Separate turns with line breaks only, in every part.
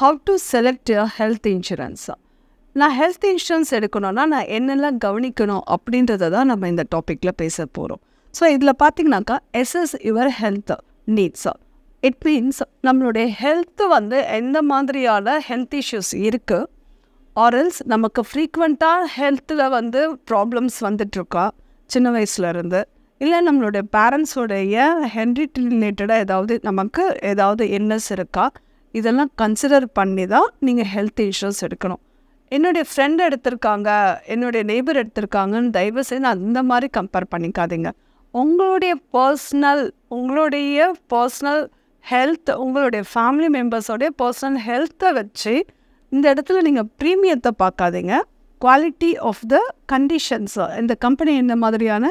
how to select a health insurance நான் health insurance எடுக்கணும்னா நான் என்னெல்லாம் கவனிக்கணும் அப்படின்றத தான் நம்ம இந்த டாப்பிக்கில் பேச போகிறோம் ஸோ இதில் பார்த்தீங்கன்னாக்கா assess your health needs it means நம்மளுடைய ஹெல்த்து வந்து எந்த மாதிரியான ஹெல்த் இஷ்யூஸ் இருக்குது ஆரல்ஸ் நமக்கு ஃப்ரீக்வெண்ட்டாக ஹெல்த்தில் வந்து ப்ராப்ளம்ஸ் வந்துட்டுருக்கா சின்ன வயசுலேருந்து இல்லை நம்மளுடைய பேரண்ட்ஸோடைய ஹென்ரிட் ரிலேட்டடாக ஏதாவது நமக்கு ஏதாவது என்னஸ் இருக்கா இதெல்லாம் கன்சிடர் பண்ணி தான் நீங்கள் ஹெல்த் இன்சூரன்ஸ் எடுக்கணும் என்னுடைய ஃப்ரெண்ட் எடுத்திருக்காங்க என்னுடைய நெய்பர் எடுத்திருக்காங்கன்னு தயவு செய்து அந்த மாதிரி கம்பேர் பண்ணிக்காதீங்க உங்களுடைய பர்சனல் உங்களுடைய பர்சனல் ஹெல்த் உங்களுடைய ஃபேமிலி மெம்பர்ஸோடைய பர்சனல் ஹெல்த்தை வச்சு இந்த இடத்துல நீங்கள் ப்ரீமியத்தை பார்க்காதீங்க குவாலிட்டி ஆஃப் த கண்டிஷன்ஸ் இந்த கம்பெனி என்ன மாதிரியான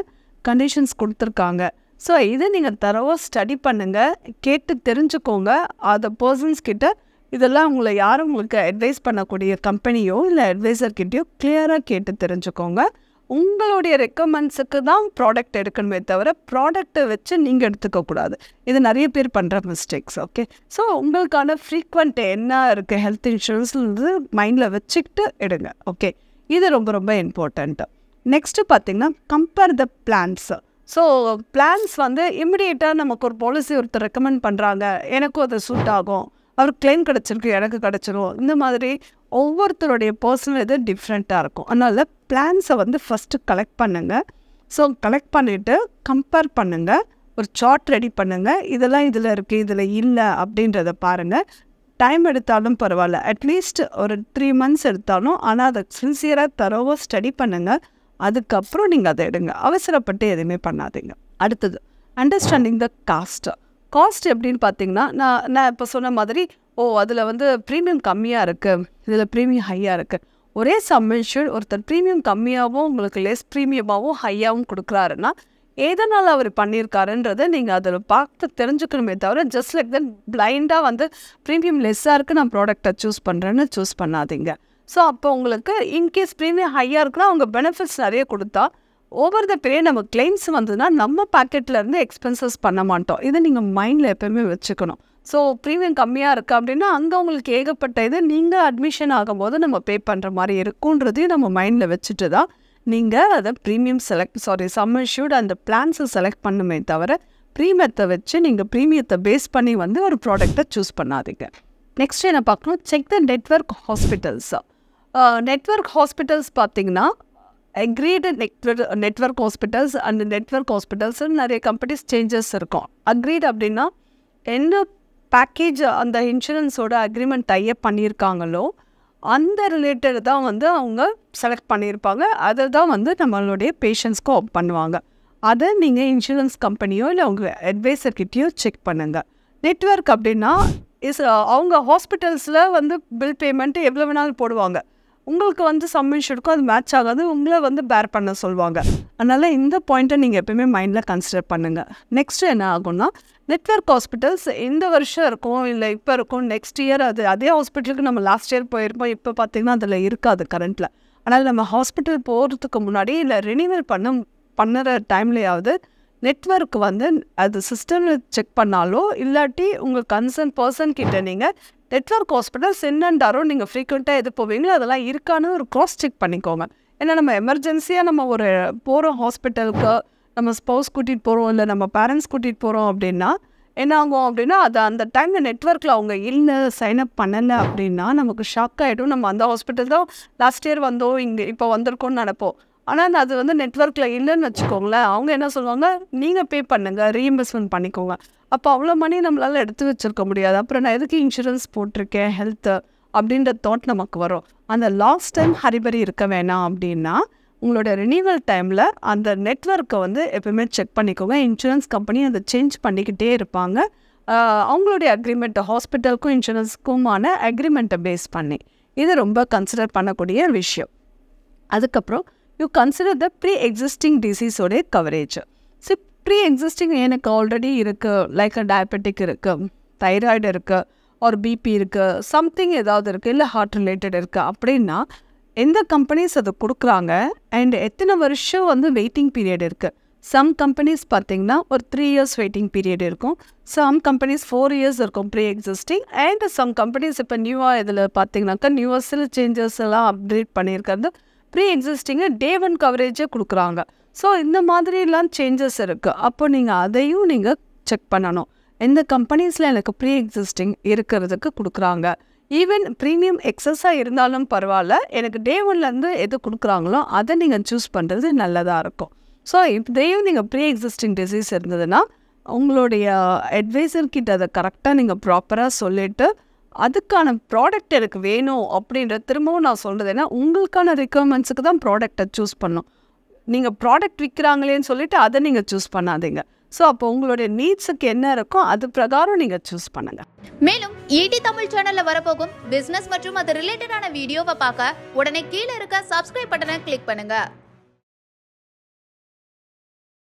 கண்டிஷன்ஸ் கொடுத்துருக்காங்க ஸோ இதை நீங்கள் தரவாக ஸ்டடி பண்ணுங்கள் கேட்டு தெரிஞ்சுக்கோங்க அந்த பர்சன்ஸ் கிட்ட இதெல்லாம் உங்களை யாரும் உங்களுக்கு அட்வைஸ் பண்ணக்கூடிய கம்பெனியோ இல்லை அட்வைசர்கிட்டயோ கிளியராக கேட்டு தெரிஞ்சுக்கோங்க உங்களுடைய ரெக்கமெண்ட்ஸுக்கு தான் ப்ராடக்ட் எடுக்கணுமே தவிர ப்ராடக்ட்டை வச்சு நீங்கள் எடுத்துக்கக்கூடாது இது நிறைய பேர் பண்ணுற மிஸ்டேக்ஸ் ஓகே ஸோ உங்களுக்கான ஃப்ரீக்வெண்ட் என்ன இருக்குது ஹெல்த் இன்சூரன்ஸ்லேருந்து மைண்டில் வச்சுக்கிட்டு எடுங்க ஓகே இது ரொம்ப ரொம்ப இம்பார்ட்டண்ட்டு நெக்ஸ்ட்டு பார்த்திங்கன்னா compare the plans so plans வந்து இம்மிடியேட்டாக நமக்கு ஒரு பாலிசி ஒருத்தர் ரெக்கமெண்ட் பண்ணுறாங்க எனக்கும் அது சூட் ஆகும் அவர் கிளைம் கிடச்சிருக்கு எனக்கு கிடச்சிரும் இந்த மாதிரி ஒவ்வொருத்தருடைய பர்சனல் இது டிஃப்ரெண்ட்டாக இருக்கும் அதனால் பிளான்ஸை வந்து ஃபஸ்ட்டு கலெக்ட் பண்ணுங்கள் ஸோ கலெக்ட் பண்ணிவிட்டு கம்பேர் பண்ணுங்கள் ஒரு சார்ட் ரெடி பண்ணுங்கள் இதெல்லாம் இதில் இருக்குது இதில் இல்லை அப்படின்றத பாருங்கள் டைம் எடுத்தாலும் பரவாயில்ல அட்லீஸ்ட் ஒரு த்ரீ மந்த்ஸ் எடுத்தாலும் ஆனால் அதை சின்சியராக தரவாக ஸ்டடி பண்ணுங்கள் அதுக்கப்புறம் நீங்கள் அதை எடுங்க அவசரப்பட்டு எதுவுமே பண்ணாதீங்க அடுத்தது அண்டர்ஸ்டாண்டிங் த காஸ்ட்டு காஸ்ட் எப்படின்னு பார்த்தீங்கன்னா நான் நான் இப்போ சொன்ன மாதிரி ஓ அதில் வந்து ப்ரீமியம் கம்மியாக இருக்குது இதில் ப்ரீமியம் ஹையாக இருக்குது ஒரே சம்மிஷன் ஒருத்தர் ப்ரீமியம் கம்மியாகவும் உங்களுக்கு லெஸ் ப்ரீமியமாகவும் ஹையாகவும் கொடுக்குறாருன்னா எதனால் அவர் பண்ணியிருக்காருன்றதை நீங்கள் அதில் பார்த்து தெரிஞ்சுக்கணுமே தவிர ஜஸ்ட் லைக் தென் பிளைண்டாக வந்து ப்ரீமியம் லெஸ்ஸாக இருக்குது நான் ப்ராடக்டை சூஸ் பண்ணுறேன்னு சூஸ் பண்ணாதீங்க ஸோ அப்போ உங்களுக்கு இன்கேஸ் ப்ரீமியம் ஹையாக இருக்குன்னா அவங்க பெனிஃபிட்ஸ் நிறைய கொடுத்தா ஓவர் த பீரியட் நம்ம கிளைம்ஸ் வந்ததுன்னா நம்ம பேக்கெட்லேருந்து எக்ஸ்பென்சஸ் பண்ண மாட்டோம் இதை நீங்கள் மைண்டில் எப்போயுமே வச்சுக்கணும் ஸோ ப்ரீமியம் கம்மியாக இருக்குது அப்படின்னா அங்கே உங்களுக்கு ஏகப்பட்ட இது நீங்கள் அட்மிஷன் ஆகும்போது நம்ம பே பண்ணுற மாதிரி இருக்குன்றதையும் நம்ம மைண்டில் வச்சுட்டு தான் நீங்கள் அதை premium select sorry some issued அந்த பிளான்ஸை செலக்ட் பண்ணுமே தவிர ப்ரீமியத்தை வச்சு நீங்கள் ப்ரீமியத்தை பேஸ் பண்ணி வந்து ஒரு ப்ராடக்டை சூஸ் பண்ணாதீங்க நெக்ஸ்ட் என்ன பார்க்கணும் செக் த நெட்ஒர்க் ஹாஸ்பிட்டல்ஸாக நெட்ஒர்க் ஹாஸ்பிட்டல்ஸ் பார்த்திங்கன்னா agreed network network hospitals and network ஹாஸ்பிட்டல்ஸ்னு நிறைய கம்பெனிஸ் சேஞ்சஸ் இருக்கும் அக்ரீடு அப்படின்னா என்ன பேக்கேஜ் அந்த இன்சூரன்ஸோட அக்ரிமெண்ட் டைப் பண்ணியிருக்காங்களோ அந்த ரிலேட்டட் தான் வந்து அவங்க செலக்ட் பண்ணியிருப்பாங்க அதை தான் வந்து நம்மளுடைய பேஷண்ட்ஸ்க்கு ஒப் பண்ணுவாங்க அதை நீங்கள் இன்சூரன்ஸ் கம்பெனியோ இல்லை உங்கள் அட்வைசர்கிட்டேயோ செக் பண்ணுங்கள் நெட்ஒர்க் அப்படின்னா இஸ் அவங்க ஹாஸ்பிட்டல்ஸில் வந்து பில் பேமெண்ட்டு எவ்வளோ வேணாலும் போடுவாங்க உங்களுக்கு வந்து சம்மிஷ் இருக்கும் அது மேட்ச் ஆகாது உங்களை வந்து பேர் பண்ண சொல்லுவாங்க அதனால் இந்த பாயிண்ட்டை நீங்கள் எப்பயுமே மைண்டில் கன்சிடர் பண்ணுங்கள் நெக்ஸ்ட்டு என்ன ஆகும்னா நெட்ஒர்க் ஹாஸ்பிட்டல்ஸ் இந்த வருஷம் இருக்கும் இல்லை இப்போ இருக்கும் நெக்ஸ்ட் இயர் அது அதே ஹாஸ்பிட்டலுக்கு நம்ம லாஸ்ட் இயர் போயிருப்போம் இப்போ பார்த்திங்கன்னா அதில் இருக்காது கரண்ட்டில் ஆனால் நம்ம ஹாஸ்பிட்டல் போகிறதுக்கு முன்னாடி இல்லை ரினிவல் பண்ண பண்ணுற டைம்லையாவது நெட்ஒர்க் வந்து அது சிஸ்டமில் செக் பண்ணாலோ இல்லாட்டி உங்கள் கன்சர்ன் பர்சன் கிட்டே நீங்கள் நெட்ஒர்க் ஹாஸ்பிட்டல்ஸ் என்னண்டாரோ நீங்கள் ஃப்ரீக்வெண்ட்டாக எது போவீங்களோ அதெல்லாம் இருக்கான்னு ஒரு க்ராஸ் செக் பண்ணிக்கோங்க ஏன்னா நம்ம எமர்ஜென்சியாக நம்ம ஒரு போகிறோம் ஹாஸ்பிட்டலுக்கு நம்ம ஸ்பௌஸ் கூட்டிகிட்டு போகிறோம் இல்லை நம்ம பேரண்ட்ஸ் கூட்டிகிட்டு போகிறோம் அப்படின்னா என்ன ஆகும் அப்படின்னா அது அந்த டைமில் நெட்ஒர்க்கில் அவங்க இல்லை சைன் அப் பண்ணலை அப்படின்னா நமக்கு ஷாக் ஆகிடும் நம்ம அந்த ஹாஸ்பிட்டல் தான் லாஸ்ட் இயர் வந்தோம் இங்கே இப்போ வந்திருக்கோம்னு நினப்போம் ஆனால் அது வந்து நெட்ஒர்க்கில் இல்லைன்னு வச்சுக்கோங்களேன் அவங்க என்ன சொல்லுவாங்க நீங்கள் பே பண்ணுங்கள் ரீஇம்பர்ஸ்மெண்ட் பண்ணிக்கோங்க அப்போ அவ்வளோ மணி நம்மளால் எடுத்து வச்சுருக்க முடியாது அப்புறம் நான் எதுக்கு இன்சூரன்ஸ் போட்டிருக்கேன் ஹெல்த்து அப்படின்ற தாட் நமக்கு வரும் அந்த லாஸ்ட் டைம் ஹரிபரி இருக்க வேணாம் அப்படின்னா உங்களோட ரினியூவல் டைமில் அந்த நெட்ஒர்க்கை வந்து எப்பவுமே செக் பண்ணிக்கோங்க இன்சூரன்ஸ் கம்பெனி அதை சேஞ்ச் பண்ணிக்கிட்டே இருப்பாங்க அவங்களுடைய அக்ரிமெண்ட்டை ஹாஸ்பிட்டலுக்கும் இன்சூரன்ஸுக்குமான அக்ரிமெண்ட்டை பேஸ் பண்ணி இது ரொம்ப கன்சிடர் பண்ணக்கூடிய விஷயம் அதுக்கப்புறம் you consider the pre existing டிசீஸோடைய கவரேஜ் ஸோ ப்ரீ எக்ஸிஸ்டிங் எனக்கு ஆல்ரெடி இருக்குது லைக் a diabetic இருக்குது தைராய்டு இருக்குது or பிபி இருக்குது சம்திங் ஏதாவது இருக்கு இல்லை ஹார்ட் ரிலேட்டட் இருக்கு அப்படின்னா எந்த கம்பெனிஸ் அதை கொடுக்குறாங்க அண்ட் எத்தனை வருஷம் வந்து வெயிட்டிங் பீரியட் இருக்குது சம் கம்பெனிஸ் பார்த்திங்கன்னா ஒரு த்ரீ இயர்ஸ் வெயிட்டிங் பீரியட் இருக்கும் சம் கம்பெனிஸ் ஃபோர் இயர்ஸ் இருக்கும் pre existing and some companies இப்போ நியூவாக இதில் பார்த்திங்கனாக்கா நியூவாக சில சேஞ்சஸ் எல்லாம் அப்டேட் பண்ணியிருக்கிறது ப்ரீ எக்ஸிஸ்டிங்கு டே ஒன் கவரேஜை கொடுக்குறாங்க ஸோ இந்த மாதிரிலாம் சேஞ்சஸ் இருக்குது அப்போ நீங்கள் அதையும் நீங்கள் செக் பண்ணணும் எந்த கம்பெனிஸில் எனக்கு ப்ரீ எக்ஸிஸ்டிங் இருக்கிறதுக்கு கொடுக்குறாங்க ஈவன் ப்ரீமியம் எக்ஸஸாக இருந்தாலும் பரவாயில்ல எனக்கு டே ஒன்லேருந்து எது கொடுக்குறாங்களோ அதை நீங்கள் சூஸ் பண்ணுறது நல்லதாக இருக்கும் ஸோ இப்போதையும் நீங்கள் ப்ரீ எக்ஸிஸ்டிங் டிசீஸ் இருந்ததுன்னா உங்களுடைய அட்வைசர்கிட்ட அதை கரெக்டாக நீங்கள் ப்ராப்பராக சொல்லிவிட்டு அதுக்கான ப்ராடக்ட் எனக்கு வேணும் அப்படின்ற திரும்பவும் நான் சொல்கிறது ஏன்னா உங்களுக்கான ரெக்குவயர்மெண்ட்ஸுக்கு தான் ப்ராடக்டை சூஸ் பண்ணும் நீங்கள் ப்ராடக்ட் விற்கிறாங்களேன்னு சொல்லிவிட்டு அதை நீங்கள் சூஸ் பண்ணாதீங்க ஸோ அப்போ உங்களுடைய நீட்ஸுக்கு என்ன இருக்கோ அது பிரகாரம் நீங்கள் சூஸ் பண்ணுங்கள் மேலும் ஈடி தமிழ் சேனலில் வரப்போகும் பிஸ்னஸ் மற்றும் அது ரிலேட்டடான வீடியோவை பார்க்க உடனே கீழே இருக்க சப்ஸ்கிரைப் பட்டனை கிளிக் பண்ணுங்கள்